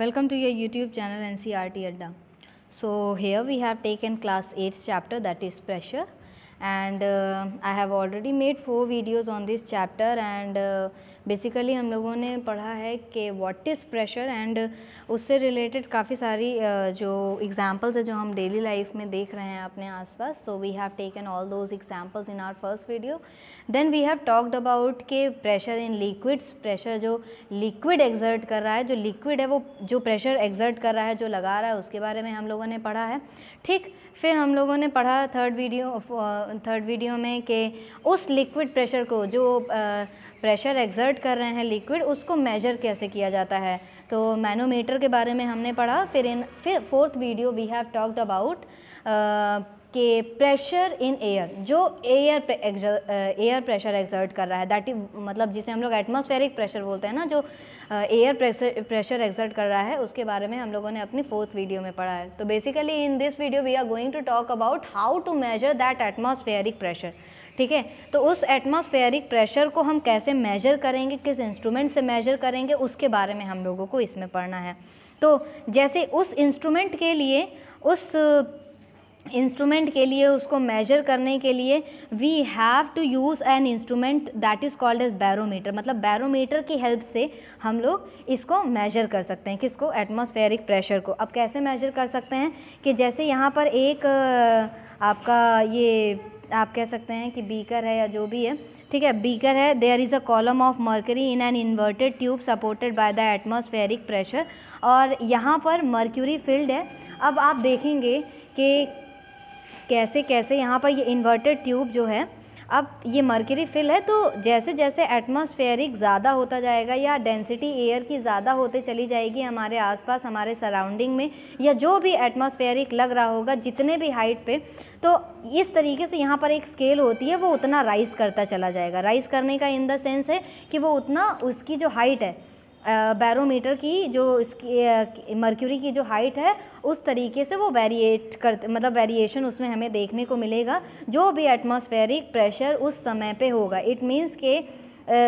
Welcome to your YouTube channel NCRT Adda. So here we have taken class 8 chapter that is pressure and uh, I have already made 4 videos on this chapter and uh, basically हम लोगों ने पढ़ा है कि what is pressure and उससे related काफ़ी सारी जो एग्जांपल्स है जो हम डेली लाइफ में देख रहे हैं अपने आसपास so we have taken all those examples in our first video then we have talked about के प्रेशर इन लिक्विड्स प्रेशर जो लिक्विड एग्जर्ट कर रहा है जो लिक्विड है वो जो प्रेशर एग्जर्ट कर रहा है जो लगा रहा है उसके बारे में हम लोगों ने पढ़ा है ठीक फिर हम लोगों ने पढ़ा थर्ड वीडियो थर्ड वीडियो में कि उस लिक्विड प्रेशर को जो प्रेशर एग्जर्ट कर रहे हैं लिक्विड उसको मेजर कैसे किया जाता है तो मैनोमीटर के बारे में हमने पढ़ा फिर इन फिर fourth video we have talked about के प्रेशर इन एयर जो एयर एयर प्रेशर एग्जर्ट कर रहा है दैट मतलब जिसे हम लोग एटमॉस्फेरिक प्रेशर बोलते हैं ना जो एयर प्रेशर प्रेशर एग्जर्ट कर रहा है उसके बारे में हम लोगों ने अपनी फोर्थ वीडियो में पढ़ा है तो basically in this video we are going to talk about how to measure that atmospheric pressure ठीक है तो उस एटमॉस्फेयरिक प्रेशर को हम कैसे मेजर करेंगे किस इंस्ट्रूमेंट से मेजर करेंगे उसके बारे में हम लोगों को इसमें पढ़ना है तो जैसे उस इंस्ट्रूमेंट के लिए उस इंस्ट्रूमेंट के लिए उसको मेजर करने के लिए we have to use an instrument that is called as barometer मतलब बैरोमीटर की हेल्प से हम लोग इसको मेजर कर सकते हैं किसको एटमॉस्फेरिक प्रेशर को अब कैसे मेजर कर सकते हैं कि जैसे यहाँ पर एक आपका ये आप कह सकते हैं कि बीकर है या जो भी है ठीक है बीकर है there is a column of mercury in an inverted tube supported by the atmospheric pressure और यहाँ पर मर्क्यूरी फील्ड है अब आप देखेंगे कि कैसे कैसे यहाँ पर ये इन्वर्टेड ट्यूब जो है अब ये मर्करी फिल है तो जैसे जैसे एटमॉस्फेयरिक ज़्यादा होता जाएगा या डेंसिटी एयर की ज़्यादा होते चली जाएगी हमारे आसपास हमारे सराउंडिंग में या जो भी एटमॉस्फेयरिक लग रहा होगा जितने भी हाइट पे तो इस तरीके से यहाँ पर एक स्केल होती है वो उतना राइज़ करता चला जाएगा राइज़ करने का इन द सेंस है कि वो उतना उसकी जो हाइट है बैरोमीटर की जो इसकी मर्क्यूरी की जो हाइट है उस तरीके से वो वेरिएट कर मतलब वेरिएशन उसमें हमें देखने को मिलेगा जो भी एटमॉस्फेरिक प्रेशर उस समय पे होगा इट मीन्स के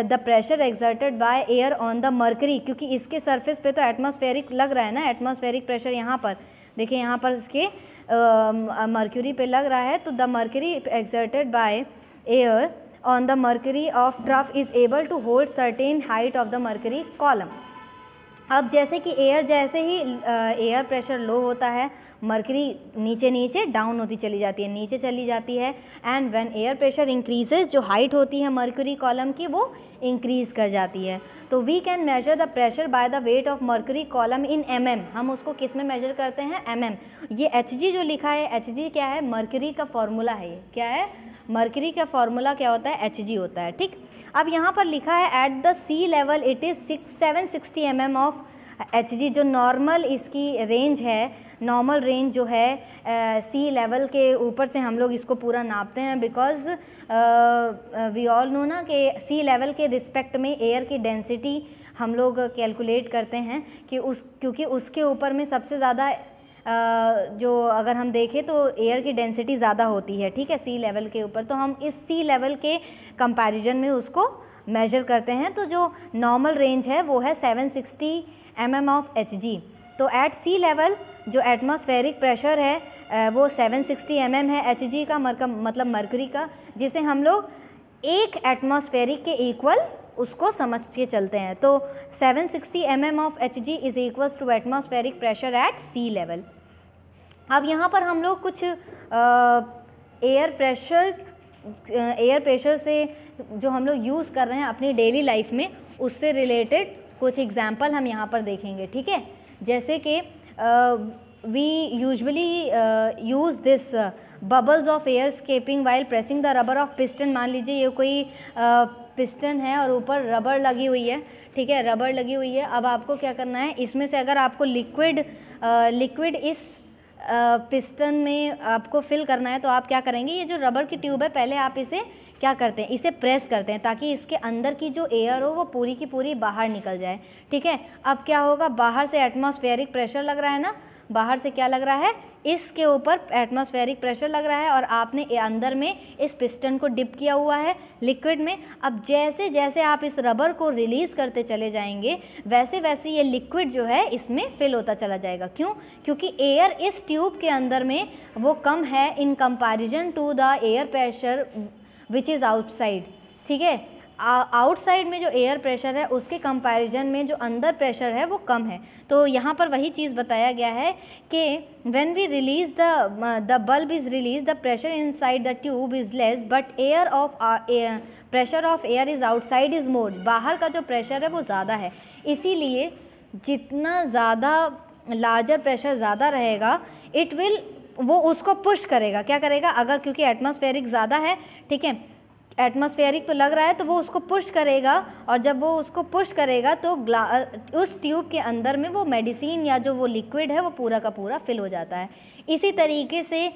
the pressure exerted by air on the mercury क्योंकि इसके सरफेस पे तो एटमॉस्फेरिक लग रहा है ना एटमॉस्फेरिक प्रेशर यहाँ पर देखिए यहाँ पर इसके मर्क्यूरी पे लग रहा है तो the mercury exerted by air on the mercury of trough is able to hold certain height of the mercury column अब जैसे कि एयर जैसे ही एयर प्रेशर लो होता है मरकरी नीचे नीचे डाउन होती चली जाती है नीचे चली जाती है and when air pressure increases जो हाइट होती है मरकरी कॉलम की वो इंक्रीज़ कर जाती है तो we can measure the pressure by the weight of mercury column in M हम उसको किस में मेजर करते हैं एम mm. ये एच जो लिखा है एच क्या है मरकरी का फॉर्मूला है ये क्या है मर्करी का फॉर्मूला क्या होता है एच होता है ठीक अब यहाँ पर लिखा है at the sea level it is six seven sixty M M of H G जो नॉर्मल इसकी रेंज है नॉर्मल रेंज जो है सी uh, लेवल के ऊपर से हम लोग इसको पूरा नापते हैं बिकॉज वी ऑल नो ना कि सी लेवल के रिस्पेक्ट में एयर की डेंसिटी हम लोग कैलकुलेट करते हैं कि उस क्योंकि उसके ऊपर में सबसे ज़्यादा जो अगर हम देखें तो एयर की डेंसिटी ज़्यादा होती है ठीक है सी लेवल के ऊपर तो हम इस सी लेवल के कंपैरिजन में उसको मेजर करते हैं तो जो नॉर्मल रेंज है वो है 760 sixty M M of H G तो एट सी लेवल जो एटमॉस्फेरिक प्रेशर है वो 760 सिक्सटी एम एम है एच जी का मरकम मतलब मरकरी का जिसे हम लोग एक एटमॉस्फेरिक के इक्वल उसको समझ के चलते हैं तो 760 sixty M M of H G is equals to atmospheric pressure at sea level अब यहाँ पर हम लोग कुछ एयर प्रेशर एयर प्रेशर से जो हम लोग यूज़ कर रहे हैं अपनी डेली लाइफ में उससे रिलेटेड कुछ एग्जाम्पल हम यहाँ पर देखेंगे ठीक है जैसे कि we usually use this bubbles of air escaping while pressing the rubber of piston मान लीजिए ये कोई uh, पिस्टन है और ऊपर रबर लगी हुई है ठीक है रबर लगी हुई है अब आपको क्या करना है इसमें से अगर आपको लिक्विड लिक्विड इस पिस्टन में आपको फिल करना है तो आप क्या करेंगे ये जो रबर की ट्यूब है पहले आप इसे क्या करते हैं इसे प्रेस करते हैं ताकि इसके अंदर की जो एयर हो वो पूरी की पूरी बाहर निकल जाए ठीक है अब क्या होगा बाहर से एटमॉस्फेयरिक प्रेशर लग रहा है ना बाहर से क्या लग रहा है इसके ऊपर एटमॉस्फेरिक प्रेशर लग रहा है और आपने अंदर में इस पिस्टन को डिप किया हुआ है लिक्विड में अब जैसे जैसे आप इस रबर को रिलीज़ करते चले जाएंगे वैसे वैसे ये लिक्विड जो है इसमें फिल होता चला जाएगा क्यों क्योंकि एयर इस ट्यूब के अंदर में वो कम है in comparison to the air pressure which is outside ठीक है आउटसाइड में जो एयर प्रेशर है उसके कंपैरिजन में जो अंदर प्रेशर है वो कम है तो यहाँ पर वही चीज़ बताया गया है कि when we release the the bulb is release the pressure inside the tube is less but air of pressure of air is outside is more बाहर का जो प्रेशर है वो ज़्यादा है इसीलिए जितना ज़्यादा लार्जर प्रेशर ज़्यादा रहेगा इट विल वो उसको पुश करेगा क्या करेगा अगर क्योंकि एटमॉस्फेरिक ज़्यादा है ठीक है एटमॉस्फेरिक तो लग रहा है तो वो उसको पुश करेगा और जब वो उसको पुश करेगा तो उस ट्यूब के अंदर में वो मेडिसिन या जो वो लिक्विड है वो पूरा का पूरा फिल हो जाता है इसी तरीके से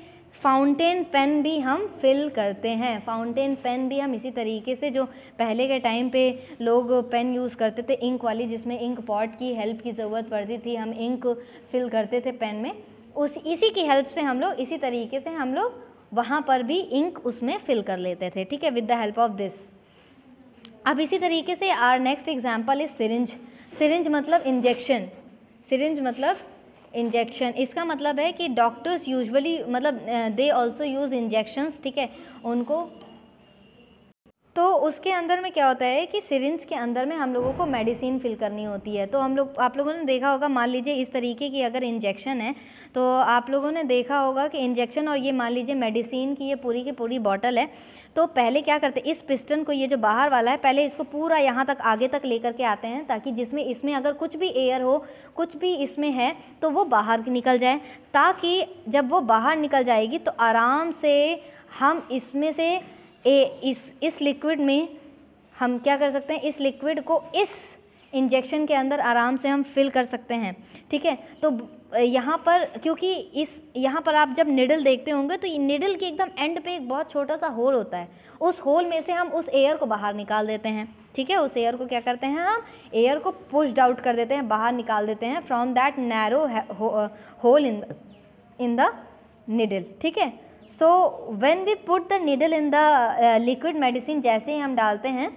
फाउंटेन पेन भी हम फिल करते हैं फाउंटेन पेन भी हम इसी तरीके से जो पहले के टाइम पे लोग पेन यूज़ करते थे इंक वाली जिसमें इंक पॉट की हेल्प की ज़रूरत पड़ती थी हम इंक फिल करते थे पेन में उस इसी की हेल्प से हम लोग इसी तरीके से हम लोग वहाँ पर भी इंक उसमें फिल कर लेते थे ठीक है with the help of this अब इसी तरीके से our next example is syringe syringe मतलब इंजेक्शन सिरिंज मतलब इंजेक्शन इसका मतलब है कि डॉक्टर्स यूजुअली मतलब दे ऑल्सो यूज़ इंजेक्शंस ठीक है उनको तो उसके अंदर में क्या होता है कि सिरिंज के अंदर में हम लोगों को मेडिसिन फिल करनी होती है तो हम लोग आप लोगों ने देखा होगा मान लीजिए इस तरीके की अगर इंजेक्शन है तो आप लोगों ने देखा होगा कि इंजेक्शन और ये मान लीजिए मेडिसिन की ये पूरी की पूरी बॉटल है तो पहले क्या करते हैं इस पिस्टन को ये जो बाहर वाला है पहले इसको पूरा यहाँ तक आगे तक लेकर के आते हैं ताकि जिसमें इसमें अगर कुछ भी एयर हो कुछ भी इसमें है तो वो बाहर निकल जाए ताकि जब वो बाहर निकल जाएगी तो आराम से हम इसमें से ए इस इस लिक्विड में हम क्या कर सकते हैं इस लिक्विड को इस इंजेक्शन के अंदर आराम से हम फिल कर सकते हैं ठीक है तो यहाँ पर क्योंकि इस यहाँ पर आप जब निडल देखते होंगे तो निडल के एकदम एंड पे एक बहुत छोटा सा होल होता है उस होल में से हम उस एयर को बाहर निकाल देते हैं ठीक है उस एयर को क्या करते हैं हम एयर को पुश्ड आउट कर देते हैं बाहर निकाल देते हैं from that narrow hole in in the needle ठीक है so when we put the needle in the liquid medicine जैसे ही हम डालते हैं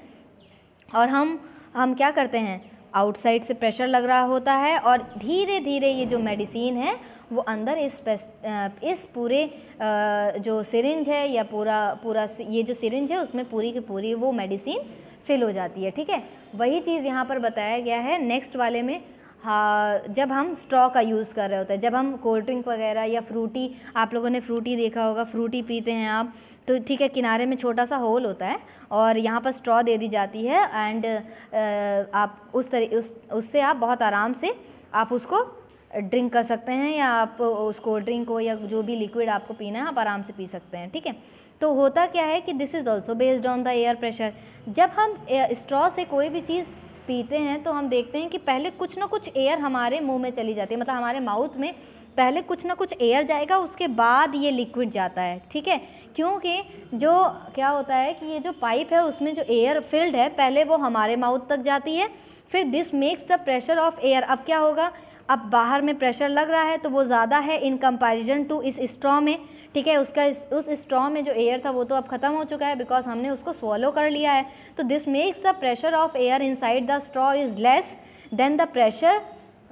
और हम हम क्या करते हैं आउटसाइड से प्रेशर लग रहा होता है और धीरे धीरे ये जो मेडिसिन है वो अंदर इस uh, इस पूरे uh, जो सिरिंज है या पूरा पूरा ये जो सिरिंज है उसमें पूरी की पूरी वो मेडिसिन फिल हो जाती है ठीक है वही चीज़ यहाँ पर बताया गया है नेक्स्ट वाले में हाँ जब हम स्ट्रॉ का यूज़ कर रहे होते हैं जब हम कोल्ड ड्रिंक वगैरह या फ्रूटी आप लोगों ने फ्रूटी देखा होगा फ्रूटी पीते हैं आप तो ठीक है किनारे में छोटा सा होल होता है और यहाँ पर स्ट्रॉ दे दी जाती है एंड आप उस तरी उस उससे आप बहुत आराम से आप उसको ड्रिंक कर सकते हैं या आप उस कोल्ड ड्रिंक को या जो भी लिक्विड आपको पीना है आप आराम से पी सकते हैं ठीक है तो होता क्या है कि this is also based on the air pressure जब हम स्ट्रॉ से कोई भी चीज़ पीते हैं तो हम देखते हैं कि पहले कुछ ना कुछ एयर हमारे मुंह में चली जाती है मतलब हमारे माउथ में पहले कुछ ना कुछ एयर जाएगा उसके बाद ये लिक्विड जाता है ठीक है क्योंकि जो क्या होता है कि ये जो पाइप है उसमें जो एयर फिल्ड है पहले वो हमारे माउथ तक जाती है फिर this makes the pressure of air अब क्या होगा अब बाहर में प्रेशर लग रहा है तो वो ज़्यादा है इन कंपैरिजन टू इस स्ट्रॉ में ठीक है उसका उस स्ट्रॉ में जो एयर था वो तो अब ख़त्म हो चुका है बिकॉज हमने उसको स्वॉलो कर लिया है तो this makes the pressure of air inside the straw is less than the pressure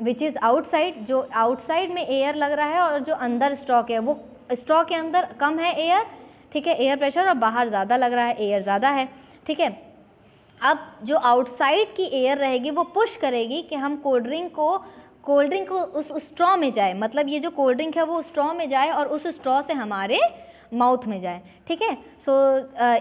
which is outside जो आउटसाइड में एयर लग रहा है और जो अंदर स्ट्रॉक है वो स्ट्रॉ के अंदर कम है एयर ठीक है एयर प्रेशर और बाहर ज़्यादा लग रहा है एयर ज़्यादा है ठीक है अब जो आउटसाइड की एयर रहेगी वो पुश करेगी कि हम कोल्ड ड्रिंक को कोल्ड ड्रिंक उस स्ट्रॉ में जाए मतलब ये जो कोल्ड ड्रिंक है वो स्ट्रॉ में जाए और उस स्ट्रॉ से हमारे माउथ में जाए ठीक है सो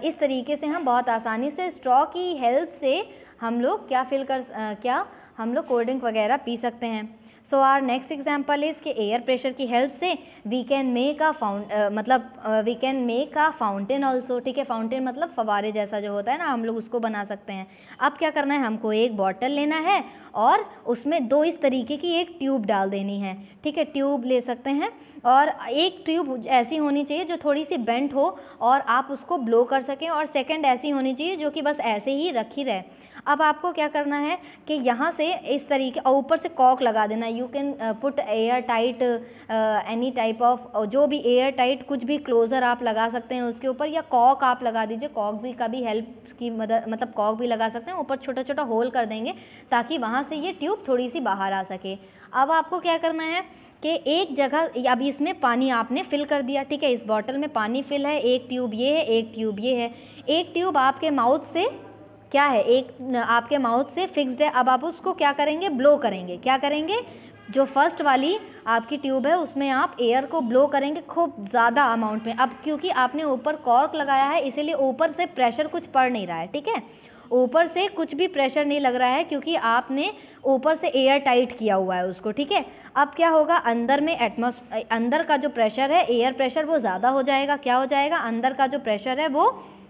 इस तरीके से हम बहुत आसानी से स्ट्रॉ की हेल्प से हम लोग क्या फिल कर आ, क्या हम लोग कोल्ड ड्रिंक वगैरह पी सकते हैं so our next example is कि एयर प्रेशर की हेल्प से we can make a fount मतलब we can make a fountain also ठीक है फाउंटेन मतलब फवारे जैसा जो होता है ना हम लोग उसको बना सकते हैं अब क्या करना है हमको एक बॉटल लेना है और उसमें दो इस तरीके की एक ट्यूब डाल देनी है ठीक है ट्यूब ले सकते हैं और एक ट्यूब ऐसी होनी चाहिए जो थोड़ी सी बेंट हो और आप उसको ब्लो कर सकें और सेकेंड ऐसी होनी चाहिए जो कि बस ऐसे ही रखी रहे अब आपको क्या करना है कि यहाँ से इस तरीके और ऊपर से कॉक लगा देना you can put air tight any type of जो भी एयर टाइट कुछ भी क्लोज़र आप लगा सकते हैं उसके ऊपर या कॉक आप लगा दीजिए कॉक भी का भी हेल्प की मदद मतलब कॉक भी लगा सकते हैं ऊपर छोटा छोटा होल कर देंगे ताकि वहाँ से ये ट्यूब थोड़ी सी बाहर आ सके अब आपको क्या करना है कि एक जगह अब इसमें पानी आपने फिल कर दिया ठीक है इस बॉटल में पानी फिल है एक ट्यूब ये है एक ट्यूब ये है एक ट्यूब आपके माउथ से क्या है एक आपके माउथ से फिक्स्ड है अब आप उसको क्या करेंगे ब्लो करेंगे क्या करेंगे जो फर्स्ट वाली आपकी ट्यूब है उसमें आप एयर को ब्लो करेंगे खूब ज़्यादा अमाउंट में अब क्योंकि आपने ऊपर कॉर्क लगाया है इसीलिए ऊपर से प्रेशर कुछ पड़ नहीं रहा है ठीक है ऊपर से कुछ भी प्रेशर नहीं लग रहा है क्योंकि आपने ऊपर से एयर टाइट किया हुआ है उसको ठीक है अब क्या होगा अंदर में एटमोस अंदर का जो प्रेशर है एयर प्रेशर वो ज़्यादा हो जाएगा क्या हो जाएगा अंदर का जो प्रेशर है वो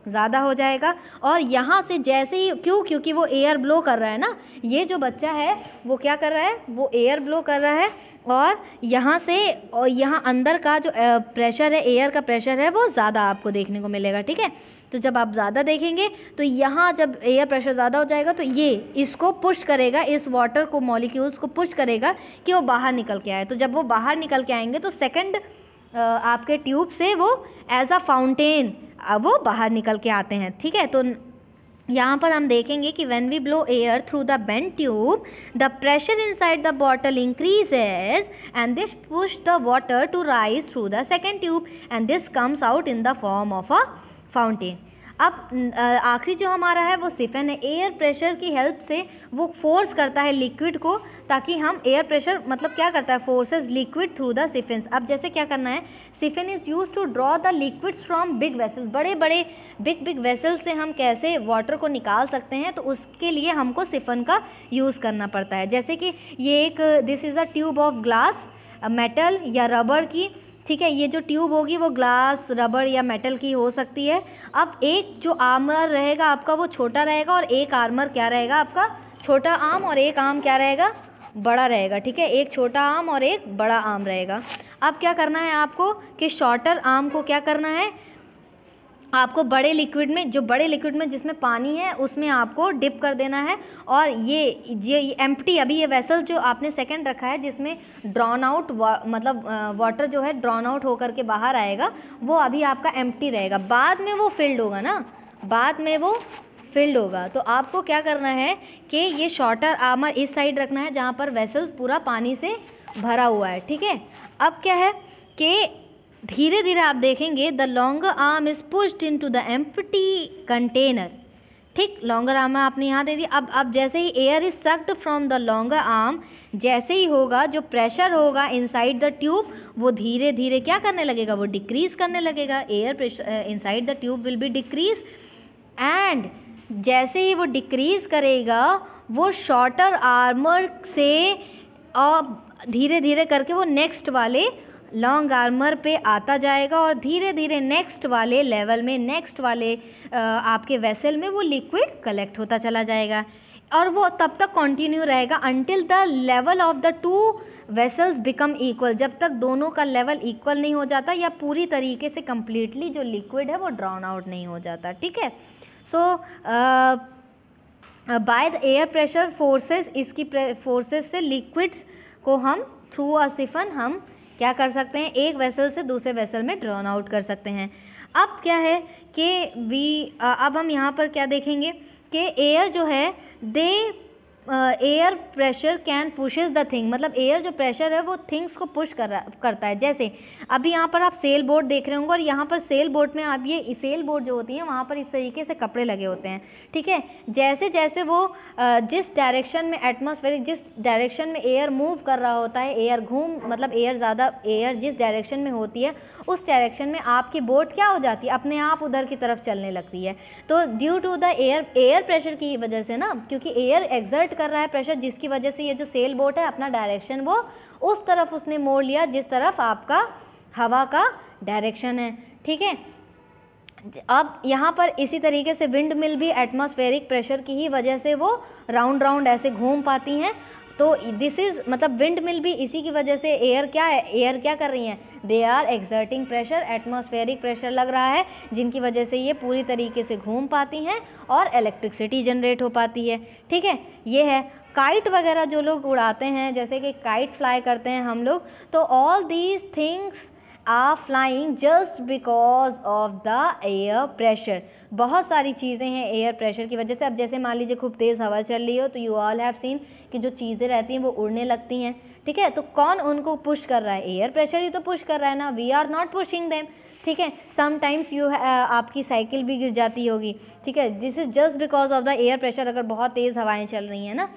ज़्यादा हो जाएगा और यहाँ से जैसे ही क्यों क्योंकि वो एयर ब्लो कर रहा है ना ये जो बच्चा है वो क्या कर रहा है वो एयर ब्लो कर रहा है और यहाँ से और यहाँ अंदर का जो प्रेशर है एयर का प्रेशर है वो ज़्यादा आपको देखने को मिलेगा ठीक है तो जब आप ज़्यादा देखेंगे तो यहाँ जब एयर प्रेशर ज़्यादा हो जाएगा तो ये इसको पुश करेगा इस वाटर को मॉलिक्यूल्स को पुश करेगा कि वो बाहर निकल के आए तो जब वो बाहर निकल के आएंगे तो सेकंड आपके ट्यूब से वो एज अ फाउंटेन वो बाहर निकल के आते हैं ठीक है तो यहाँ पर हम देखेंगे कि when we blow air through the bend tube the pressure inside the bottle increases and this push the water to rise through the second tube and this comes out in the form of a fountain अब आखिरी जो हमारा है वो chiffon है air pressure की help से वो फोर्स करता है लिक्विड को ताकि हम एयर प्रेशर मतलब क्या करता है forces liquid through the siphons अब जैसे क्या करना है siphon is use to draw the liquids from big vessels बड़े बड़े बिग बिग वेसल्स से हम कैसे वाटर को निकाल सकते हैं तो उसके लिए हमको सिफन का यूज़ करना पड़ता है जैसे कि ये एक this is a tube of glass metal या रबर की ठीक है ये जो ट्यूब होगी वो ग्लास रबड़ या मेटल की हो सकती है अब एक जो आर्मर रहेगा आपका वो छोटा रहेगा और एक आर्मर क्या रहेगा आपका छोटा आम और एक आम क्या रहेगा बड़ा रहेगा ठीक है एक छोटा आम और एक बड़ा आम रहेगा अब क्या करना है आपको कि शॉर्टर आम को क्या करना है आपको बड़े लिक्विड में जो बड़े लिक्विड में जिसमें पानी है उसमें आपको डिप कर देना है और ये ये एम्प्टी अभी ये वेसल जो आपने सेकंड रखा है जिसमें ड्रॉन आउट वा, मतलब वाटर जो है ड्रॉन आउट होकर के बाहर आएगा वो अभी आपका एम्प्टी रहेगा बाद में वो फिल्ड होगा ना बाद में वो फिल्ड होगा तो आपको क्या करना है कि ये शॉर्टर आमर इस साइड रखना है जहाँ पर वेसल्स पूरा पानी से भरा हुआ है ठीक है अब क्या है कि धीरे धीरे आप देखेंगे the long arm is pushed into the empty container ठीक लॉन्गर आर्म आपने यहाँ दे दी अब अब जैसे ही air is sucked from the longer arm जैसे ही होगा जो प्रेशर होगा इनसाइड द ट्यूब वो धीरे धीरे क्या करने लगेगा वो डिक्रीज करने लगेगा air pressure inside the tube will be decrease and जैसे ही वो डिक्रीज करेगा वो शॉर्टर आर्मर से और धीरे धीरे करके वो नेक्स्ट वाले लॉन्ग आर्मर पे आता जाएगा और धीरे धीरे नेक्स्ट वाले लेवल में नेक्स्ट वाले आपके वेसल में वो लिक्विड कलेक्ट होता चला जाएगा और वो तब तक कंटिन्यू रहेगा until the level of the two vessels become equal जब तक दोनों का लेवल इक्वल नहीं हो जाता या पूरी तरीके से कम्प्लीटली जो लिक्विड है वो ड्राउन आउट नहीं हो जाता ठीक है so by the air pressure forces इसकी फोर्सेस से लिक्विड्स को हम थ्रू अ सिफन हम क्या कर सकते हैं एक वेसल से दूसरे वेसल में ड्रॉन आउट कर सकते हैं अब क्या है कि वी अब हम यहाँ पर क्या देखेंगे कि एयर जो है they air pressure can pushes the thing मतलब एयर जो प्रेशर है वो थिंग्स को पुश कर करता है जैसे अभी यहाँ पर आप सेल बोर्ड देख रहे होंगे और यहाँ पर सेल बोर्ड में आप ये सेल बोर्ड जो होती है वहाँ पर इस तरीके से कपड़े लगे होते हैं ठीक है जैसे जैसे वो जिस डायरेक्शन में एटमोसफेरिक जिस डायरेक्शन में एयर मूव कर रहा होता है एयर घूम मतलब एयर ज़्यादा एयर जिस डायरेक्शन में होती है उस डायरेक्शन में आपकी बोट क्या हो जाती है अपने आप उधर की तरफ चलने लगती है तो due to the air air pressure की वजह से ना क्योंकि एयर एग्जर्ट कर रहा है प्रेशर जिसकी वजह से ये जो सेल बोट है अपना डायरेक्शन वो उस तरफ उसने मोड़ लिया जिस तरफ आपका हवा का डायरेक्शन है ठीक है अब यहाँ पर इसी तरीके से विंड मिल भी एटमॉस्फेरिक प्रेशर की ही वजह से वो राउंड राउंड ऐसे घूम पाती हैं तो दिस इज़ मतलब विंड मिल भी इसी की वजह से एयर क्या है एयर क्या कर रही हैं they are exerting pressure atmospheric pressure लग रहा है जिनकी वजह से ये पूरी तरीके से घूम पाती हैं और इलेक्ट्रिसिटी जनरेट हो पाती है ठीक है ये है काइट वगैरह जो लोग उड़ाते हैं जैसे कि काइट फ्लाई करते हैं हम लोग तो all these things are flying just because of the air pressure बहुत सारी चीज़ें हैं एयर प्रेशर की वजह से अब जैसे मान लीजिए खूब तेज़ हवा चल रही हो तो यू ऑल हैव सीन कि जो चीज़ें रहती हैं वो उड़ने लगती हैं ठीक है तो कौन उनको पुश कर रहा है एयर प्रेशर ही तो पुश कर रहा है ना we are not pushing them ठीक है समटाइम्स यू uh, आपकी साइकिल भी गिर जाती होगी ठीक है this is just because of the air pressure अगर बहुत तेज़ हवाएँ चल रही हैं ना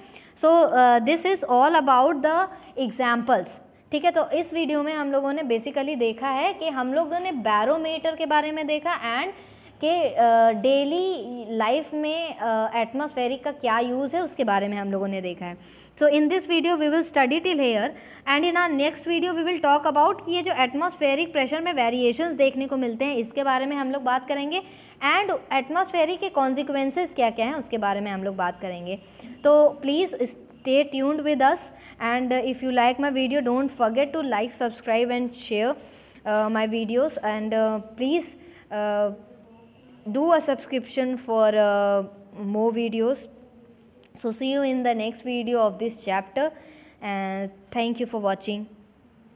so this is all about the examples ठीक है तो इस वीडियो में हम लोगों ने बेसिकली देखा है कि हम लोगों ने बैरोमीटर के बारे में देखा एंड के डेली लाइफ में एटमॉस्फेरिक का क्या यूज़ है उसके बारे में हम लोगों ने देखा है so in this video we will study till here and in our next video we will talk about कि ये जो एटमॉस्फेरिक प्रेशर में वेरिएशंस देखने को मिलते हैं इसके बारे में हम लोग बात करेंगे एंड एटमॉस्फेरिक के कॉन्सिक्वेंसेज क्या क्या हैं उसके बारे में हम लोग बात करेंगे तो please stay tuned with us and uh, if you like my video don't forget to like subscribe and share uh, my videos and uh, please do a subscription for more videos so see you in the next video of this chapter and thank you for watching